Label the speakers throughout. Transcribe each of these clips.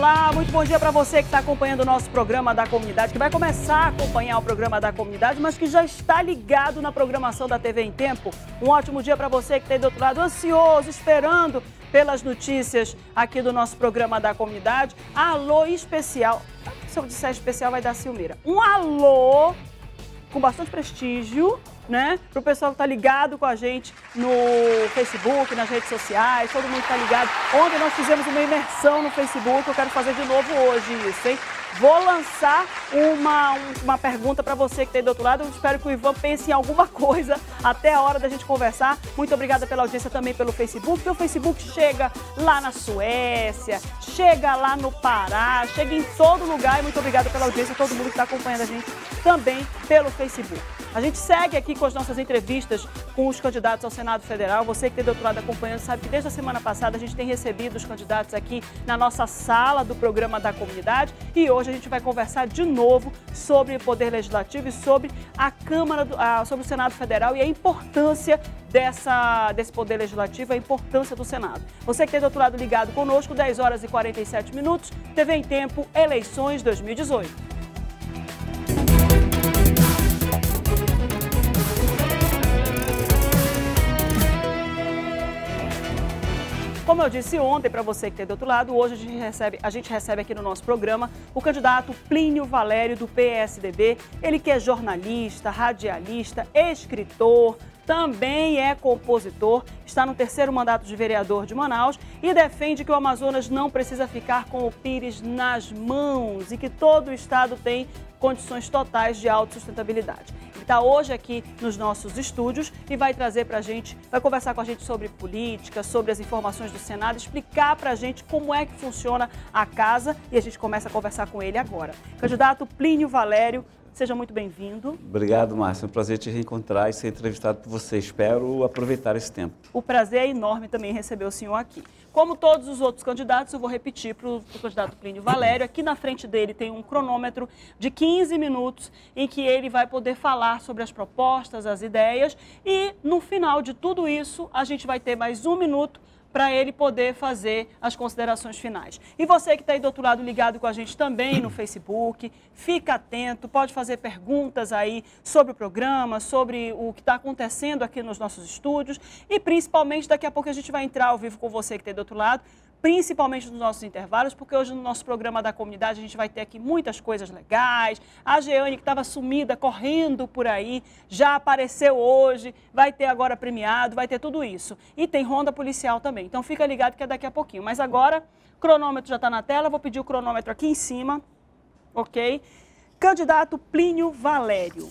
Speaker 1: Olá, muito bom dia para você que está acompanhando o nosso programa da comunidade, que vai começar a acompanhar o programa da comunidade, mas que já está ligado na programação da TV em Tempo. Um ótimo dia para você que está aí do outro lado, ansioso, esperando pelas notícias aqui do nosso programa da comunidade. Alô especial. Se eu disser especial, vai dar ciumeira. Um alô com bastante prestígio né? Pro pessoal que tá ligado com a gente no Facebook, nas redes sociais, todo mundo está tá ligado. Ontem nós fizemos uma imersão no Facebook, eu quero fazer de novo hoje isso, hein? Vou lançar uma, uma pergunta para você que tem tá do outro lado. Eu espero que o Ivan pense em alguma coisa até a hora da gente conversar. Muito obrigada pela audiência também pelo Facebook. O Facebook chega lá na Suécia, chega lá no Pará, chega em todo lugar. E muito obrigada pela audiência, todo mundo que está acompanhando a gente também pelo Facebook. A gente segue aqui com as nossas entrevistas com os candidatos ao Senado Federal. Você que tem do outro lado acompanhando sabe que desde a semana passada a gente tem recebido os candidatos aqui na nossa sala do programa da comunidade e hoje a gente vai conversar de novo sobre o Poder Legislativo e sobre a Câmara, do, a, sobre o Senado Federal e a importância dessa, desse Poder Legislativo, a importância do Senado. Você que tem do outro lado ligado conosco, 10 horas e 47 minutos, TV em Tempo, eleições 2018. Como eu disse ontem para você que está do outro lado, hoje a gente, recebe, a gente recebe aqui no nosso programa o candidato Plínio Valério do PSDB. Ele que é jornalista, radialista, escritor, também é compositor, está no terceiro mandato de vereador de Manaus e defende que o Amazonas não precisa ficar com o Pires nas mãos e que todo o estado tem condições totais de autossustentabilidade. Ele está hoje aqui nos nossos estúdios e vai trazer para a gente, vai conversar com a gente sobre política, sobre as informações do Senado, explicar para a gente como é que funciona a casa e a gente começa a conversar com ele agora. Candidato Plínio Valério, Seja muito bem-vindo.
Speaker 2: Obrigado, Márcia. É um prazer te reencontrar e ser entrevistado por você. Espero aproveitar esse tempo.
Speaker 1: O prazer é enorme também receber o senhor aqui. Como todos os outros candidatos, eu vou repetir para o candidato Plínio Valério. Aqui na frente dele tem um cronômetro de 15 minutos em que ele vai poder falar sobre as propostas, as ideias. E no final de tudo isso, a gente vai ter mais um minuto para ele poder fazer as considerações finais. E você que está aí do outro lado ligado com a gente também no Facebook, fica atento, pode fazer perguntas aí sobre o programa, sobre o que está acontecendo aqui nos nossos estúdios e principalmente daqui a pouco a gente vai entrar ao vivo com você que está aí do outro lado principalmente nos nossos intervalos, porque hoje no nosso programa da comunidade a gente vai ter aqui muitas coisas legais. A Jeane, que estava sumida, correndo por aí, já apareceu hoje, vai ter agora premiado, vai ter tudo isso. E tem ronda policial também, então fica ligado que é daqui a pouquinho. Mas agora, cronômetro já está na tela, vou pedir o cronômetro aqui em cima, ok? Candidato Plínio Valério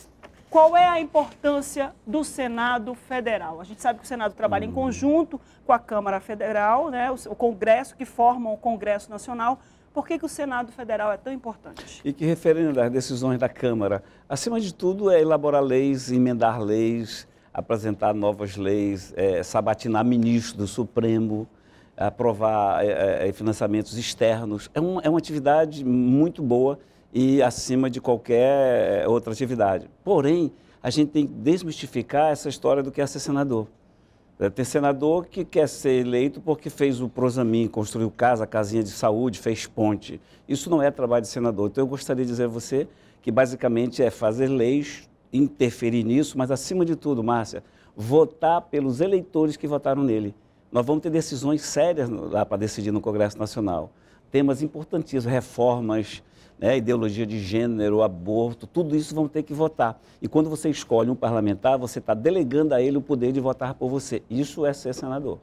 Speaker 1: qual é a importância do Senado Federal? A gente sabe que o Senado trabalha em conjunto com a Câmara Federal, né, o Congresso, que formam o Congresso Nacional. Por que, que o Senado Federal é tão importante?
Speaker 2: E que referendo às decisões da Câmara, acima de tudo é elaborar leis, emendar leis, apresentar novas leis, é, sabatinar ministros do Supremo, aprovar é, é, é, financiamentos externos. É, um, é uma atividade muito boa e acima de qualquer eh, outra atividade. Porém, a gente tem que desmistificar essa história do que é ser senador. Tem é ter senador que quer ser eleito porque fez o Prosamin, construiu casa, casinha de saúde, fez ponte. Isso não é trabalho de senador. Então eu gostaria de dizer a você que basicamente é fazer leis, interferir nisso, mas acima de tudo, Márcia, votar pelos eleitores que votaram nele. Nós vamos ter decisões sérias lá para decidir no Congresso Nacional. Temas importantíssimos, reformas, né, ideologia de gênero, aborto, tudo isso vão ter que votar. E quando você escolhe um parlamentar, você está delegando a ele o poder de votar por você. Isso é ser senador.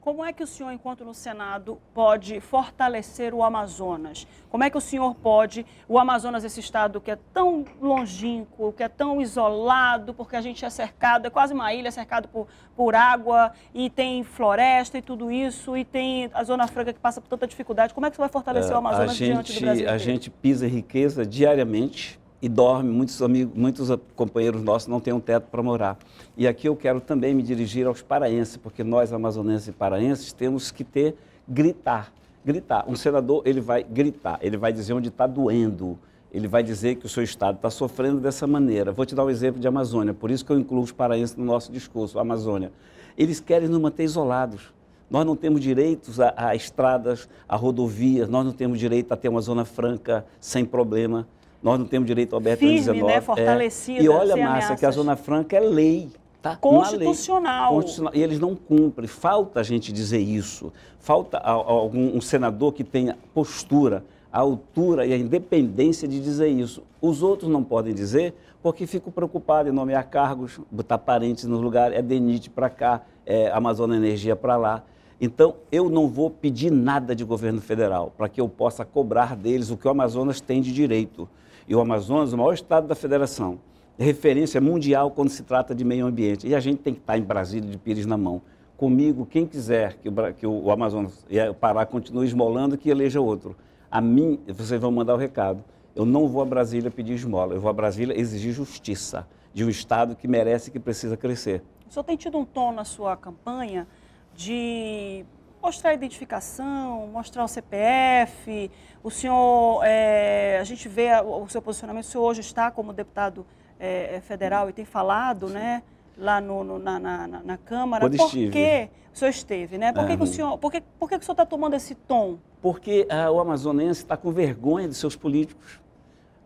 Speaker 1: Como é que o senhor, enquanto no Senado, pode fortalecer o Amazonas? Como é que o senhor pode, o Amazonas, esse estado que é tão longínquo, que é tão isolado, porque a gente é cercado, é quase uma ilha, é cercado por, por água, e tem floresta e tudo isso, e tem a Zona Franca que passa por tanta dificuldade. Como é que você vai fortalecer é, o Amazonas gente, diante do Brasil? A gente
Speaker 2: pisa riqueza diariamente e dorme. Muitos, amigos, muitos companheiros nossos não têm um teto para morar. E aqui eu quero também me dirigir aos paraenses, porque nós, amazonenses e paraenses, temos que ter, gritar. Gritar. Um senador, ele vai gritar, ele vai dizer onde está doendo, ele vai dizer que o seu estado está sofrendo dessa maneira. Vou te dar um exemplo de Amazônia, por isso que eu incluo os paraenses no nosso discurso, a Amazônia. Eles querem nos manter isolados. Nós não temos direitos a, a estradas, a rodovias, nós não temos direito a ter uma zona franca sem problema. Nós não temos direito ao Bertrand Firme, 19. Né? Fortalecida, é. E olha, Márcia, que a Zona Franca é lei. Tá constitucional. Lei. constitucional. E eles não cumprem. Falta a gente dizer isso. Falta algum um senador que tenha postura, a altura e a independência de dizer isso. Os outros não podem dizer porque ficam preocupados em nomear cargos, botar parentes no lugar, é DENIT para cá, é Amazônia Energia para lá. Então, eu não vou pedir nada de governo federal para que eu possa cobrar deles o que o Amazonas tem de direito e o Amazonas, o maior estado da federação, referência mundial quando se trata de meio ambiente. E a gente tem que estar em Brasília de pires na mão. Comigo, quem quiser que o, que o Amazonas e o Pará continue esmolando, que eleja outro. A mim, vocês vão mandar o recado. Eu não vou a Brasília pedir esmola, eu vou a Brasília exigir justiça de um Estado que merece e que precisa crescer.
Speaker 1: O senhor tem tido um tom na sua campanha de mostrar a identificação, mostrar o CPF. O senhor, é, a gente vê o seu posicionamento, o senhor hoje está como deputado é, federal e tem falado, Sim. né? Lá no, no na, na, na, Câmara. Quando por estive. que o senhor esteve, né? Por que, ah, que o senhor por que, por que o senhor está tomando esse tom?
Speaker 2: Porque ah, o amazonense está com vergonha dos seus políticos.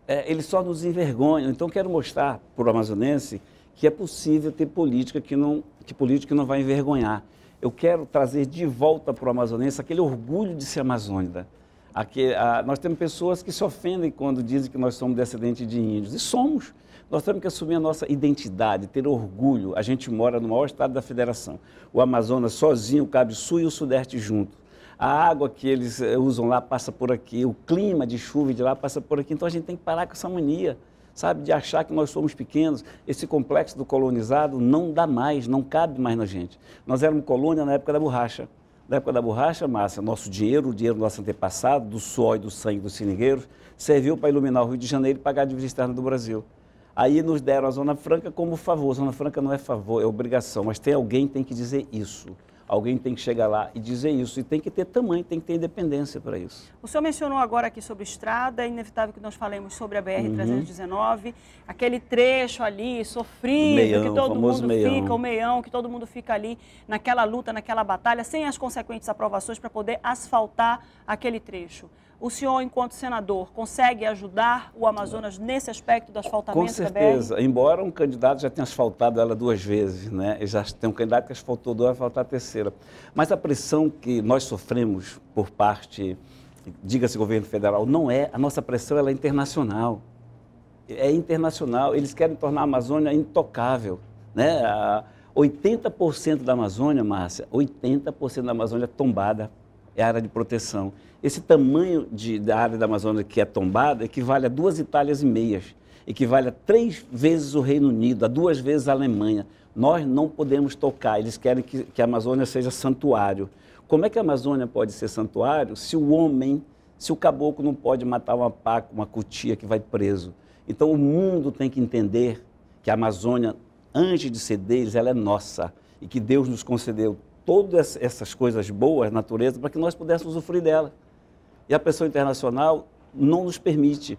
Speaker 2: É, eles só nos envergonham. Então, quero mostrar para o amazonense que é possível ter política que, não, que política não vai envergonhar eu quero trazer de volta para o amazonense aquele orgulho de ser amazônida. Aqui, a, nós temos pessoas que se ofendem quando dizem que nós somos descendentes de índios, e somos. Nós temos que assumir a nossa identidade, ter orgulho. A gente mora no maior estado da federação. O Amazonas sozinho o Cabo sul e o sudeste juntos. A água que eles eh, usam lá passa por aqui, o clima de chuva de lá passa por aqui. Então a gente tem que parar com essa mania sabe, de achar que nós somos pequenos. Esse complexo do colonizado não dá mais, não cabe mais na gente. Nós éramos colônia na época da borracha. Na época da borracha, Márcia, nosso dinheiro, o dinheiro do nosso antepassado, do suor e do sangue dos sinigueiros, serviu para iluminar o Rio de Janeiro e pagar a dívida externa do Brasil. Aí nos deram a Zona Franca como favor. Zona Franca não é favor, é obrigação, mas tem alguém que tem que dizer isso. Alguém tem que chegar lá e dizer isso. E tem que ter tamanho, tem que ter independência para isso.
Speaker 1: O senhor mencionou agora aqui sobre estrada, é inevitável que nós falemos sobre a BR-319, uhum. aquele trecho ali sofrido, meião, que todo mundo meião. fica, o meião, que todo mundo fica ali naquela luta, naquela batalha, sem as consequentes aprovações para poder asfaltar aquele trecho. O senhor, enquanto senador, consegue ajudar o Amazonas nesse aspecto do asfaltamento? Com certeza,
Speaker 2: embora um candidato já tenha asfaltado ela duas vezes, né? já tem um candidato que asfaltou duas, vai asfaltar a terceira. Mas a pressão que nós sofremos por parte, diga-se governo federal, não é, a nossa pressão ela é internacional. É internacional, eles querem tornar a Amazônia intocável, né? A, 80% da Amazônia, Márcia, 80% da Amazônia tombada é área de proteção. Esse tamanho de, da área da Amazônia que é tombada equivale a duas Itálias e meias, equivale a três vezes o Reino Unido, a duas vezes a Alemanha. Nós não podemos tocar, eles querem que, que a Amazônia seja santuário. Como é que a Amazônia pode ser santuário se o homem, se o caboclo não pode matar uma paca, uma cutia que vai preso? Então o mundo tem que entender que a Amazônia, antes de ser deles, ela é nossa e que Deus nos concedeu todas essas coisas boas, natureza, para que nós pudéssemos usufruir dela. E a pressão internacional não nos permite.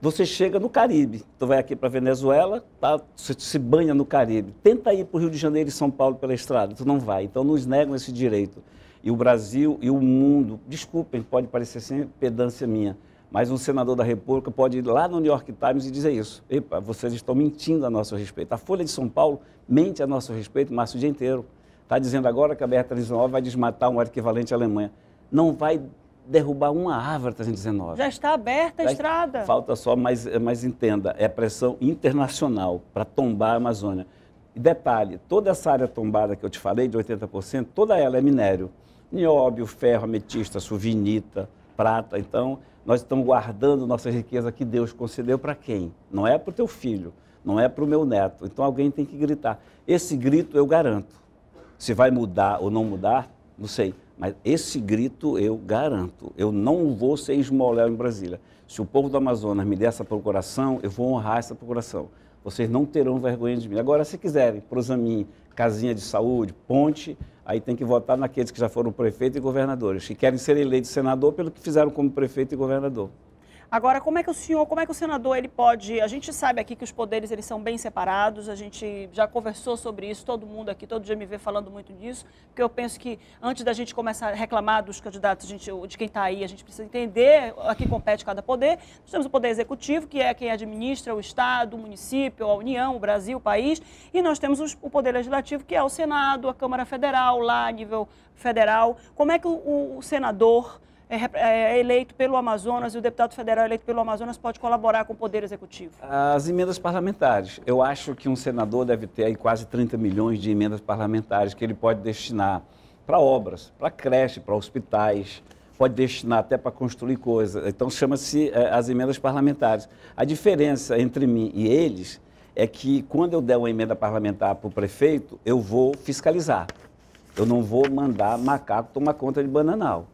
Speaker 2: Você chega no Caribe, tu vai aqui para Venezuela, tá, você se banha no Caribe. Tenta ir para o Rio de Janeiro e São Paulo pela estrada, tu não vai. Então nos negam esse direito. E o Brasil e o mundo, desculpem, pode parecer sem pedância minha, mas um senador da República pode ir lá no New York Times e dizer isso. Epa, vocês estão mentindo a nosso respeito. A Folha de São Paulo mente a nosso respeito, Márcio, o dia inteiro. Está dizendo agora que a BR-319 vai desmatar um equivalente à Alemanha. Não vai derrubar uma árvore 319. Já
Speaker 1: está aberta a estrada.
Speaker 2: Falta só, mas, mas entenda, é pressão internacional para tombar a Amazônia. E detalhe, toda essa área tombada que eu te falei, de 80%, toda ela é minério. Nióbio, ferro, ametista, suvinita, prata. Então, nós estamos guardando nossa riqueza que Deus concedeu para quem? Não é para o teu filho, não é para o meu neto. Então, alguém tem que gritar. Esse grito eu garanto se vai mudar ou não mudar, não sei. Mas esse grito eu garanto. Eu não vou ser esmoléu em Brasília. Se o povo do Amazonas me der essa procuração, eu vou honrar essa procuração. Vocês não terão vergonha de mim. Agora, se quiserem, Prosamin, casinha de saúde, ponte, aí tem que votar naqueles que já foram prefeito e governadores, que querem ser eleitos senador pelo que fizeram como prefeito e governador.
Speaker 1: Agora, como é que o senhor, como é que o senador ele pode? A gente sabe aqui que os poderes eles são bem separados. A gente já conversou sobre isso, todo mundo aqui, todo vê falando muito disso, porque eu penso que antes da gente começar a reclamar dos candidatos, gente, de quem está aí, a gente precisa entender a que compete cada poder. Nós temos o poder executivo, que é quem administra o estado, o município, a União, o Brasil, o país, e nós temos o poder legislativo, que é o Senado, a Câmara Federal, lá a nível federal. Como é que o, o senador é, é, é, eleito pelo Amazonas e o deputado federal eleito pelo Amazonas pode colaborar com o Poder Executivo?
Speaker 2: As emendas parlamentares. Eu acho que um senador deve ter aí quase 30 milhões de emendas parlamentares que ele pode destinar para obras, para creche, para hospitais, pode destinar até para construir coisas. Então chama-se é, as emendas parlamentares. A diferença entre mim e eles é que quando eu der uma emenda parlamentar para o prefeito, eu vou fiscalizar. Eu não vou mandar macaco tomar conta de bananal.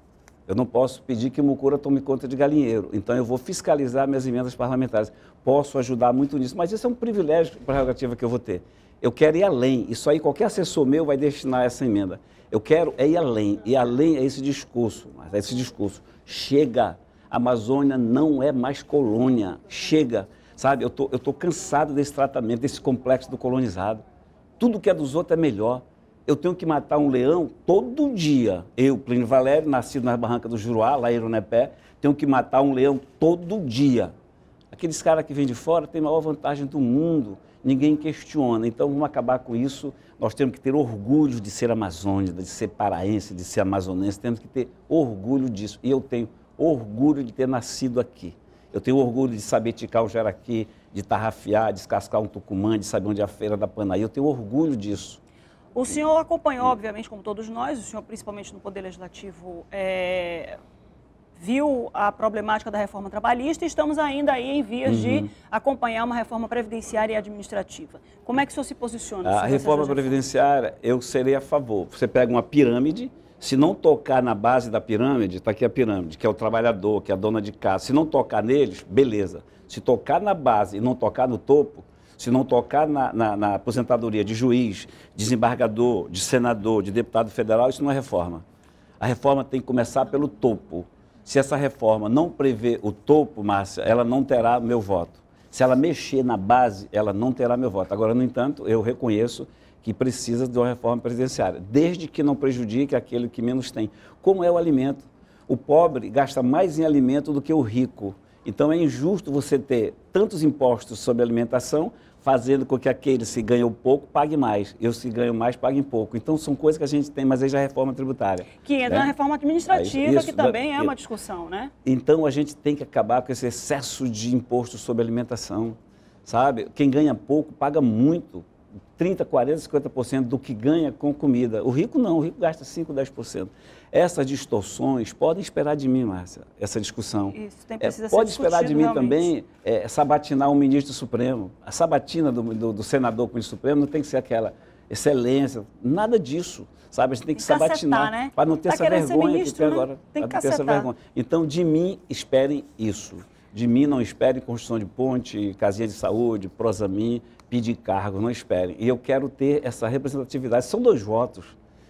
Speaker 2: Eu não posso pedir que Mucura tome conta de galinheiro. Então eu vou fiscalizar minhas emendas parlamentares. Posso ajudar muito nisso, mas isso é um privilégio, prerrogativa que eu vou ter. Eu quero ir além. Isso aí qualquer assessor meu vai destinar essa emenda. Eu quero é ir além. E além é esse discurso, mas é esse discurso. Chega. A Amazônia não é mais colônia. Chega. Sabe, eu tô, estou tô cansado desse tratamento, desse complexo do colonizado. Tudo que é dos outros é melhor eu tenho que matar um leão todo dia. Eu, Plínio Valério, nascido na barranca do Juruá, lá em Irunepé, tenho que matar um leão todo dia. Aqueles caras que vêm de fora têm a maior vantagem do mundo, ninguém questiona. Então vamos acabar com isso. Nós temos que ter orgulho de ser amazônida, de ser paraense, de ser amazonense. Temos que ter orgulho disso. E eu tenho orgulho de ter nascido aqui. Eu tenho orgulho de saber ticar o jaraqui, de tarrafiar, descascar um tucumã, de saber onde é a feira da Panaí. Eu tenho orgulho disso.
Speaker 1: O senhor acompanhou, obviamente, como todos nós, o senhor, principalmente no Poder Legislativo, é, viu a problemática da reforma trabalhista e estamos ainda aí em vias uhum. de acompanhar uma reforma previdenciária e administrativa. Como é que o senhor se posiciona? A reforma
Speaker 2: previdenciária, eu serei a favor. Você pega uma pirâmide, se não tocar na base da pirâmide, está aqui a pirâmide, que é o trabalhador, que é a dona de casa, se não tocar neles, beleza. Se tocar na base e não tocar no topo, se não tocar na, na, na aposentadoria de juiz, desembargador, de senador, de deputado federal, isso não é reforma. A reforma tem que começar pelo topo. Se essa reforma não prevê o topo, Márcia, ela não terá meu voto. Se ela mexer na base, ela não terá meu voto. Agora, no entanto, eu reconheço que precisa de uma reforma presidenciária, desde que não prejudique aquele que menos tem. Como é o alimento? O pobre gasta mais em alimento do que o rico. Então é injusto você ter tantos impostos sobre alimentação, fazendo com que aqueles que ganham pouco paguem mais, eu se que mais, mais paguem pouco. Então, são coisas que a gente tem, mas aí já é reforma tributária. Que entra né? na reforma
Speaker 1: administrativa, é isso, que também da, é uma discussão, né?
Speaker 2: Então, a gente tem que acabar com esse excesso de imposto sobre alimentação, sabe? Quem ganha pouco paga muito 30%, 40%, 50% do que ganha com comida. O rico não, o rico gasta 5%, 10%. Essas distorções podem esperar de mim, Márcia, essa discussão.
Speaker 1: Isso, tem, é, precisa é, Pode esperar de mim realmente. também
Speaker 2: é, sabatinar o um ministro Supremo. A sabatina do, do, do senador com o Supremo não tem que ser aquela excelência, nada disso. Sabe, a gente tem que sabatinar né? para não ter tá essa vergonha ministro, que tem né? agora. Tem que ter essa vergonha. Então, de mim, esperem isso de mim não espere construção de ponte, casinha de saúde, prosamin, pedir cargo, não esperem. E eu quero ter essa representatividade. São dois votos.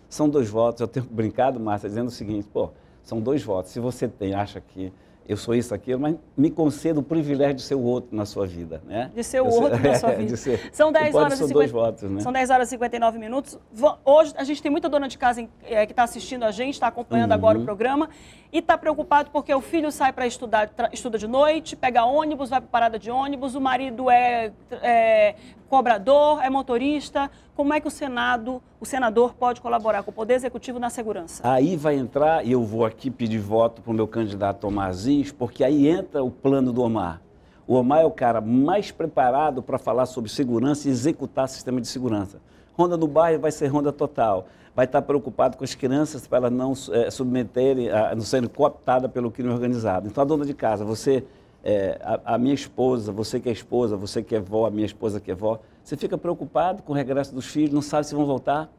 Speaker 2: São dois votos. Eu tenho brincado, Márcia, dizendo o seguinte: pô, são dois votos. Se você tem, acha que eu sou isso, aquilo, mas me conceda o privilégio de ser o outro na sua vida. Né?
Speaker 1: De ser o eu outro ser, na sua é, vida. Ser, são 10 horas e 50... votos, né? São 10 horas e 59 minutos. Hoje a gente tem muita dona de casa é, que está assistindo a gente, está acompanhando uhum. agora o uhum. programa e está preocupado porque o filho sai para estudar, estuda de noite, pega ônibus, vai para parada de ônibus, o marido é, é cobrador, é motorista? Como é que o Senado, o senador pode colaborar com o Poder Executivo na segurança?
Speaker 2: Aí vai entrar, e eu vou aqui pedir voto para o meu candidato Omarzinhos, porque aí entra o plano do Omar. O Omar é o cara mais preparado para falar sobre segurança e executar sistema de segurança. Ronda no bairro vai ser ronda total. Vai estar tá preocupado com as crianças para elas não é, submeterem, a, ah, não serem cooptadas pelo crime organizado. Então, a dona de casa, você é, a, a, minha esposa, você que é esposa, você que é vó, a minha esposa que é vó, você fica preocupado com o regresso dos filhos, não sabe se vão voltar.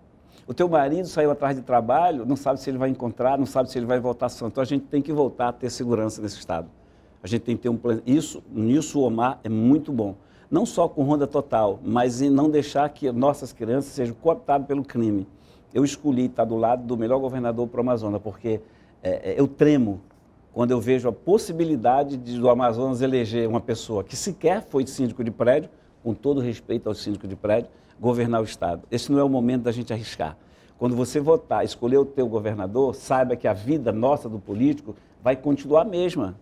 Speaker 2: O teu marido saiu atrás de trabalho, não sabe se ele vai encontrar, não sabe se ele vai voltar santo. Então a gente tem que voltar a ter segurança nesse estado. A gente tem que ter um plano. Isso, nisso o Omar é muito bom. Não só com ronda total, mas em não deixar que nossas crianças sejam cooptadas pelo crime. Eu escolhi estar do lado do melhor governador para o Amazonas, porque é, é eu tremo quando eu vejo a possibilidade de, do Amazonas eleger uma pessoa que sequer foi síndico de prédio, com todo respeito ao síndico de prédio, governar o Estado. Esse não é o momento da gente arriscar. Quando você votar, escolher o teu governador, saiba que a vida nossa do político vai continuar a mesma,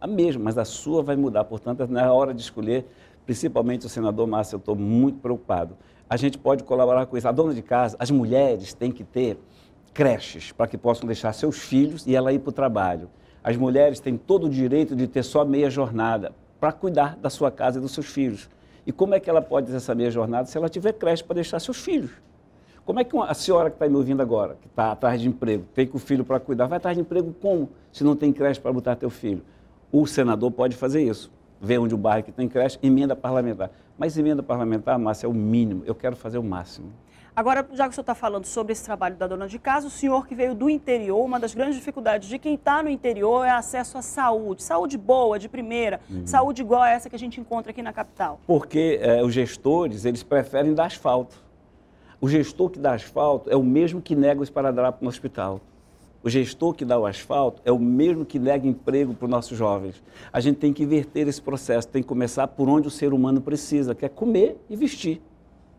Speaker 2: a mesma, mas a sua vai mudar. Portanto, é na hora de escolher, principalmente o senador Márcio, eu estou muito preocupado. A gente pode colaborar com isso. A dona de casa, as mulheres têm que ter creches para que possam deixar seus filhos e ela ir para o trabalho. As mulheres têm todo o direito de ter só meia jornada para cuidar da sua casa e dos seus filhos. E como é que ela pode ter essa meia jornada se ela tiver creche para deixar seus filhos? Como é que a senhora que está me ouvindo agora, que está atrás de emprego, tem com o filho para cuidar, vai atrás de emprego como se não tem creche para botar teu filho? O senador pode fazer isso. Vê onde o bairro que tem creche, emenda parlamentar. Mas emenda parlamentar, Márcia, é o mínimo. Eu quero fazer o máximo.
Speaker 1: Agora, já que o senhor está falando sobre esse trabalho da dona de casa, o senhor que veio do interior, uma das grandes dificuldades de quem está no interior é acesso à saúde. Saúde boa, de primeira, uhum. saúde igual a essa que a gente encontra aqui na capital.
Speaker 2: Porque é, os gestores, eles preferem dar asfalto. O gestor que dá asfalto é o mesmo que nega o esparadrapo no hospital. O gestor que dá o asfalto é o mesmo que nega emprego para os nossos jovens. A gente tem que inverter esse processo, tem que começar por onde o ser humano precisa, que é comer e vestir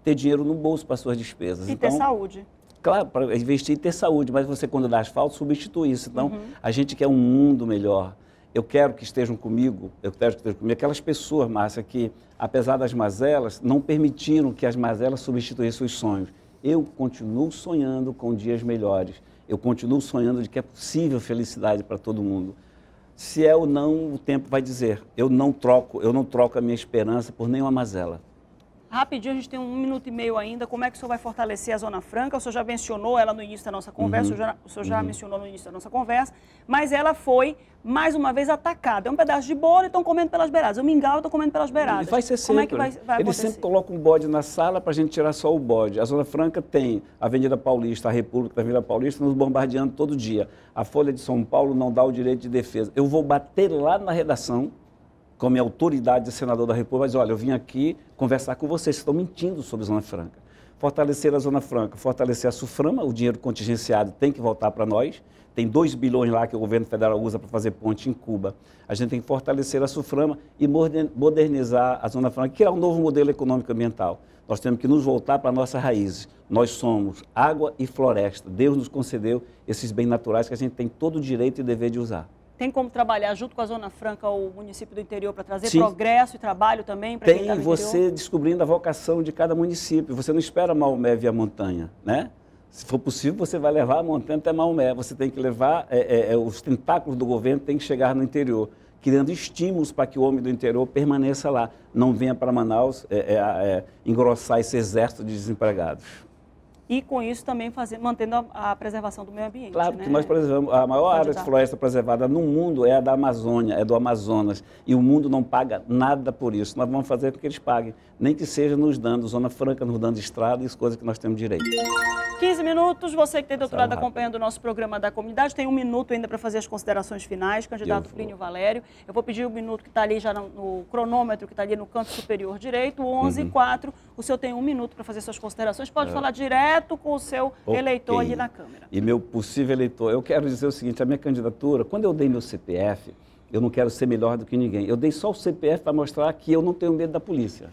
Speaker 2: ter dinheiro no bolso para suas despesas. E então, ter saúde. Claro, para investir e ter saúde, mas você, quando dá asfalto, substitui isso. Então, uhum. a gente quer um mundo melhor. Eu quero que estejam comigo, eu quero que estejam comigo aquelas pessoas, Márcia, que, apesar das mazelas, não permitiram que as mazelas substituíssem os sonhos. Eu continuo sonhando com dias melhores. Eu continuo sonhando de que é possível felicidade para todo mundo. Se é ou não, o tempo vai dizer. Eu não troco, eu não troco a minha esperança por nenhuma mazela.
Speaker 1: Rapidinho, a gente tem um minuto e meio ainda. Como é que o senhor vai fortalecer a Zona Franca? O senhor já mencionou ela no início da nossa conversa, uhum. o senhor já, o senhor já uhum. mencionou no início da nossa conversa, mas ela foi, mais uma vez, atacada. É um pedaço de bolo e estão comendo pelas beiradas. O mingau estão comendo pelas beiradas. E vai ser sempre. Como é que vai, né? vai Eles sempre
Speaker 2: colocam um bode na sala para a gente tirar só o bode. A Zona Franca tem a Avenida Paulista, a República da Vila Paulista, nos bombardeando todo dia. A Folha de São Paulo não dá o direito de defesa. Eu vou bater lá na redação com a minha autoridade de senador da República, mas olha, eu vim aqui conversar com vocês, vocês estão mentindo sobre a Zona Franca. Fortalecer a Zona Franca, fortalecer a SUFRAMA, o dinheiro contingenciado tem que voltar para nós, tem 2 bilhões lá que o governo federal usa para fazer ponte em Cuba. A gente tem que fortalecer a SUFRAMA e modernizar a Zona Franca, criar um novo modelo econômico ambiental. Nós temos que nos voltar para nossas raízes. Nós somos água e floresta. Deus nos concedeu esses bens naturais que a gente tem todo o direito e dever de usar.
Speaker 1: Tem como trabalhar junto com a Zona Franca, o município do interior, para trazer Sim. progresso e trabalho também? Tem quem tá você interior?
Speaker 2: descobrindo a vocação de cada município. Você não espera Maomé via montanha, né? Se for possível, você vai levar a montanha até Maomé. Você tem que levar, é, é, é os tentáculos do governo tem que chegar no interior, criando estímulos para que o homem do interior permaneça lá, não venha para Manaus é, é, é, engrossar esse exército de desempregados
Speaker 1: e com isso também fazer, mantendo a, a preservação do meio ambiente. Claro, né? que nós
Speaker 2: preservamos, a maior área de floresta preservada no mundo é a da Amazônia, é do Amazonas, e o mundo não paga nada por isso. Nós vamos fazer com que eles paguem, nem que seja nos dando zona franca, nos dando estrada, isso coisa que nós temos direito.
Speaker 1: 15 minutos, você que tem doutorado acompanhando o nosso programa da comunidade, tem um minuto ainda para fazer as considerações finais, candidato Plínio Valério. Eu vou pedir o um minuto que está ali já no, no cronômetro, que está ali no canto superior direito, 11 uhum. e 4, o senhor tem um minuto para fazer suas considerações, pode é. falar direto direto com o seu okay. eleitor ali na Câmara.
Speaker 2: E meu possível eleitor, eu quero dizer o seguinte: a minha candidatura, quando eu dei meu CPF, eu não quero ser melhor do que ninguém. Eu dei só o CPF para mostrar que eu não tenho medo da polícia.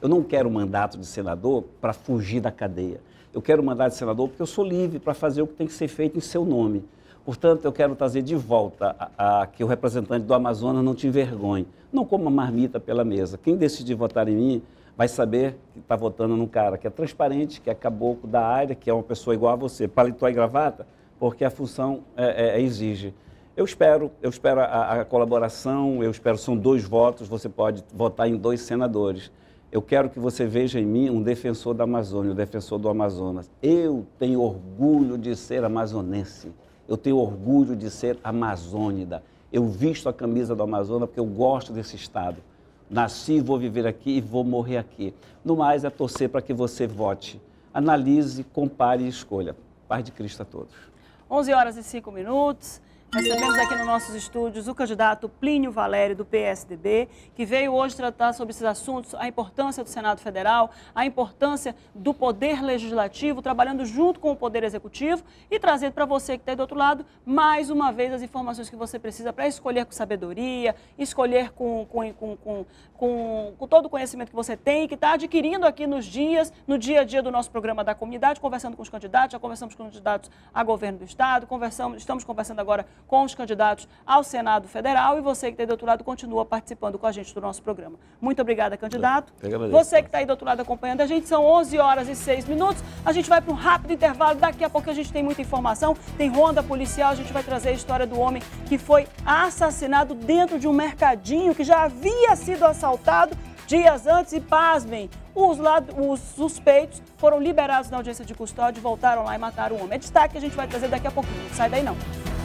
Speaker 2: Eu não quero mandato de senador para fugir da cadeia. Eu quero mandato de senador porque eu sou livre para fazer o que tem que ser feito em seu nome. Portanto, eu quero trazer de volta a, a, que o representante do Amazonas não te envergonhe. Não coma marmita pela mesa. Quem decidir votar em mim vai saber que está votando num cara que é transparente, que é caboclo da área, que é uma pessoa igual a você, paletó e gravata, porque a função é, é, é exige. Eu espero, eu espero a, a, colaboração, eu espero, são dois votos, você pode votar em dois senadores. Eu quero que você veja em mim um defensor da Amazônia, um defensor do Amazonas. Eu tenho orgulho de ser amazonense, eu tenho orgulho de ser amazônida. Eu visto a camisa do Amazonas porque eu gosto desse estado. Nasci, vou viver aqui e vou morrer aqui. No mais, é torcer para que você vote. Analise, compare e escolha. Paz de Cristo a todos.
Speaker 1: 11 horas e 5 minutos. Recebemos aqui nos nossos estúdios o candidato Plínio Valério, do PSDB, que veio hoje tratar sobre esses assuntos, a importância do Senado Federal, a importância do Poder Legislativo, trabalhando junto com o Poder Executivo e trazendo para você que está aí do outro lado, mais uma vez, as informações que você precisa para escolher com sabedoria, escolher com, com, com, com com, com todo o conhecimento que você tem, que está adquirindo aqui nos dias, no dia a dia do nosso programa da comunidade, conversando com os candidatos, já conversamos com os candidatos a governo do Estado, conversamos, estamos conversando agora com os candidatos ao Senado Federal e você que está aí do outro lado continua participando com a gente do nosso programa. Muito obrigada, candidato. Você que está aí do outro lado acompanhando a gente, são 11 horas e 6 minutos. A gente vai para um rápido intervalo, daqui a pouco a gente tem muita informação, tem ronda policial, a gente vai trazer a história do homem que foi assassinado dentro de um mercadinho que já havia sido assassinado assaltado dias antes e, pasmem, os, os suspeitos foram liberados na audiência de custódia, voltaram lá e mataram o homem. É destaque que a gente vai trazer daqui a pouquinho. Não sai daí não.